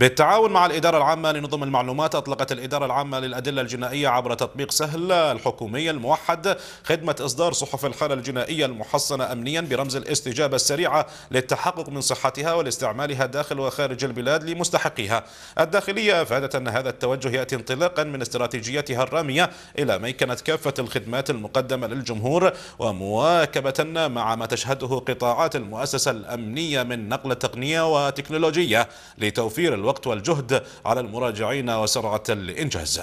بالتعاون مع الإدارة العامة لنظم المعلومات أطلقت الإدارة العامة للأدلة الجنائية عبر تطبيق سهل الحكومي الموحد خدمة إصدار صحف الحالة الجنائية المحصنة أمنيا برمز الاستجابة السريعة للتحقق من صحتها ولاستعمالها داخل وخارج البلاد لمستحقيها الداخلية أفادت أن هذا التوجه يأتي انطلاقا من استراتيجيتها الرامية إلى ميكنة كافة الخدمات المقدمة للجمهور ومواكبة مع ما تشهده قطاعات المؤسسة الأمنية من نقل تقنية وتكنولوجية لتوفير الوقت الوقت والجهد على المراجعين وسرعة الإنجاز